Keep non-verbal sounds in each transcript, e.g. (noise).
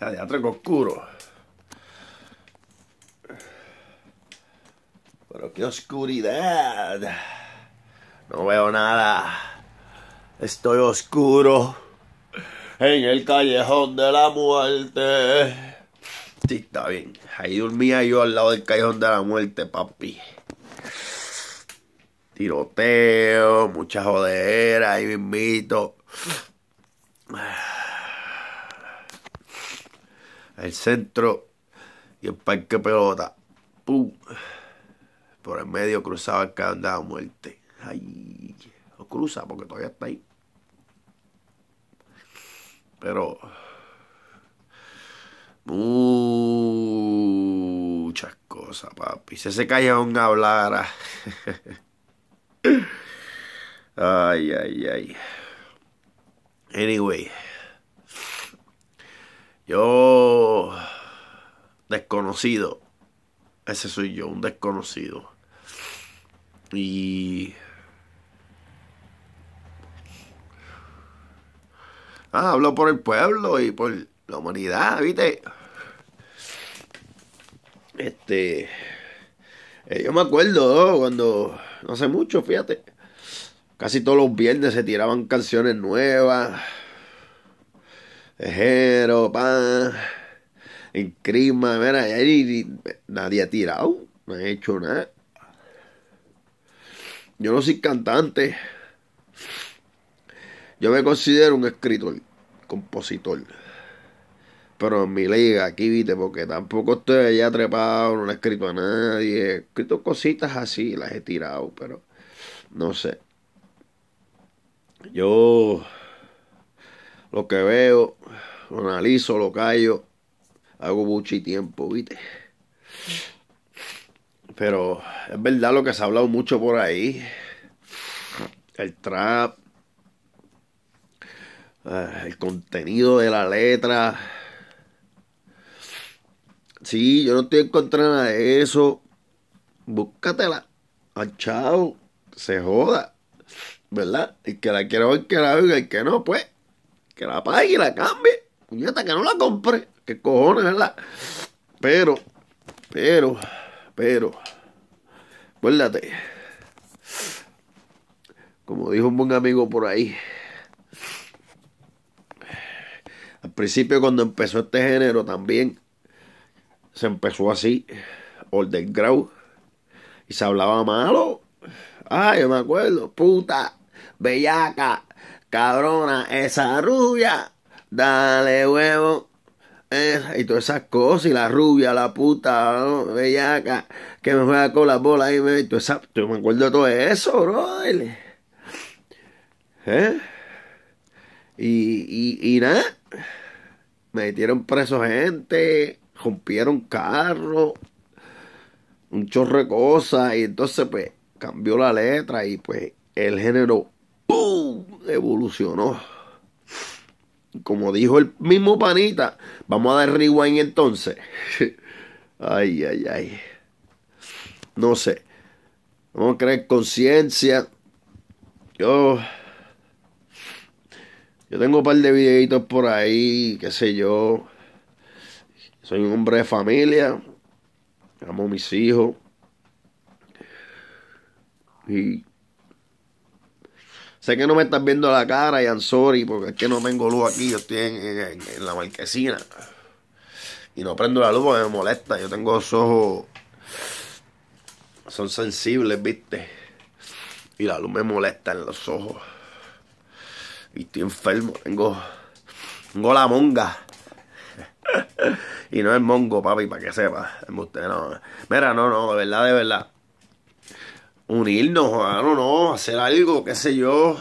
Adiós, oscuro. Pero qué oscuridad. No veo nada. Estoy oscuro. En el callejón de la muerte. Sí, está bien. Ahí dormía yo al lado del callejón de la muerte, papi. Tiroteo, mucha jodera, ahí mismito el centro y el parque pelota. ¡Pum! Por el medio cruzaba el candado muerte. ¡Ay! Lo cruza porque todavía está ahí. Pero. Muchas cosas, papi. Si ese callejón hablara. (laughs) ay, ay, ay. Anyway. Yo desconocido. Ese soy yo, un desconocido. Y... Ah, hablo por el pueblo y por la humanidad, ¿viste? Este... Eh, yo me acuerdo cuando... No hace mucho, fíjate. Casi todos los viernes se tiraban canciones nuevas. Ejero, pan en crima, mira, y nadie ha tirado, no ha hecho nada. Yo no soy cantante. Yo me considero un escritor, compositor. Pero en mi liga, aquí viste, porque tampoco estoy allá trepado, no le he escrito a nadie. He escrito cositas así, las he tirado, pero no sé. Yo lo que veo, lo analizo, lo callo hago mucho tiempo, ¿viste? Pero es verdad lo que se ha hablado mucho por ahí. El trap, eh, el contenido de la letra. Sí, yo no estoy en contra nada de eso. Búscatela. Ah, chao. Se joda. ¿Verdad? El que la quiera ver, que la oiga. El que no, pues. Que la pague y la cambie. Puñeta, que no la compre qué cojones, ¿verdad? Pero, pero, pero, acuérdate, como dijo un buen amigo por ahí, al principio cuando empezó este género también, se empezó así, Grow, y se hablaba malo. Ay, yo me acuerdo, puta, bellaca, cabrona, esa rubia, dale huevo y todas esas cosas, y la rubia, la puta, que me juega con la bola y me y me acuerdo de todo eso, bro ¿Eh? Y, nada, metieron preso gente, rompieron carros un chorro de cosas, y entonces pues cambió la letra y pues el género evolucionó como dijo el mismo panita, vamos a dar rewind entonces. (laughs) ay, ay, ay. No sé. Vamos a creer conciencia. Yo. Yo tengo un par de videitos por ahí, qué sé yo. Soy un hombre de familia. Amo a mis hijos. Y Sé que no me estás viendo la cara, y I'm sorry, porque es que no tengo luz aquí. Yo estoy en, la marquesina. Y no prendo la luz porque me molesta. Yo tengo los ojos. Son sensibles, viste. Y la luz me molesta en los ojos. Y estoy enfermo. Tengo. Tengo la monga. (laughs) y no es mongo, papi, para que sepa. Usted no. Mira, no, no, de verdad, de verdad unirnos, a no, no, hacer algo, qué sé yo,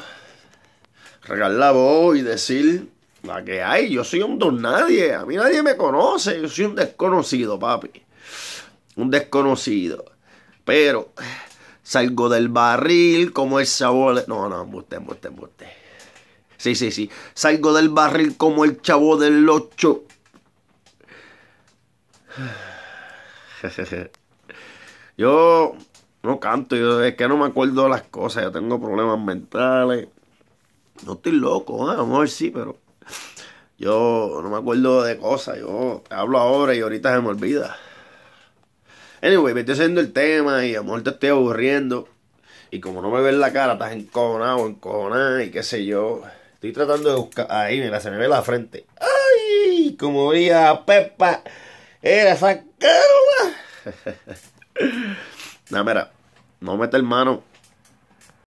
regar la voz y decir la que hay, yo soy un don nadie, a mí nadie me conoce, yo soy un desconocido, papi, un desconocido, pero salgo del barril como el chavo... no, no, embuste, embuste, embuste, sí, sí, sí, salgo del barril como el chavo del ocho. (sighs) Yo no canto, yo, es que no me acuerdo de las cosas, yo tengo problemas mentales. No estoy loco, ah, amor a lo sí, pero yo no me acuerdo de cosas, yo hablo ahora y ahorita se me olvida. Anyway, me estoy haciendo el tema y a te estoy aburriendo. Y como no me ves la cara, estás encojonado, encojonada y qué sé yo. Estoy tratando de buscar. Ahí, mira, se me ve la frente. ¡Ay! Como veía Pepa. Era esa cara. (laughs) mira no meter mano